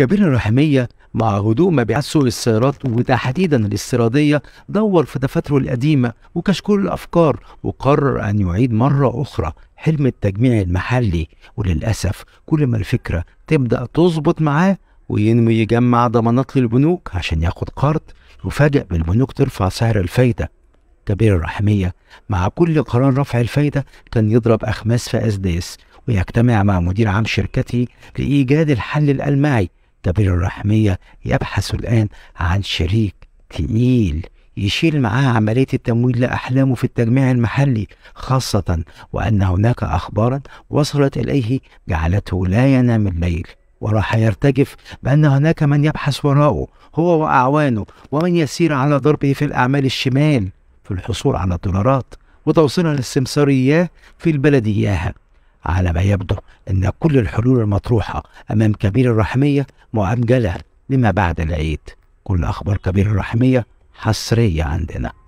كابينة الرحمية مع هدوء مبيعات سوق السيارات وتحديدا الاستيرادية دور في دفاتره القديمة وكشكول الأفكار وقرر أن يعيد مرة أخرى حلم التجميع المحلي وللأسف كل ما الفكرة تبدأ تظبط معاه وينوي يجمع ضمانات للبنوك عشان ياخد قرض يفاجئ بالبنوك ترفع سعر الفايدة كبير الرحمية مع كل قرار رفع الفايدة كان يضرب أخماس في أسداس ويجتمع مع مدير عام شركته لإيجاد الحل الألمعي الدبير الرحمية يبحث الآن عن شريك تقيل يشيل معاه عملية التمويل لأحلامه في التجميع المحلي خاصة وأن هناك أخبارا وصلت إليه جعلته لا ينام الليل وراح يرتجف بأن هناك من يبحث وراءه هو وأعوانه ومن يسير على ضربه في الأعمال الشمال في الحصول على الدولارات وتوصيلها للسمسارية في البلدياها على ما يبدو أن كل الحلول المطروحة أمام كبير الرحمية مؤجلة لما بعد العيد كل أخبار كبير الرحمية حصرية عندنا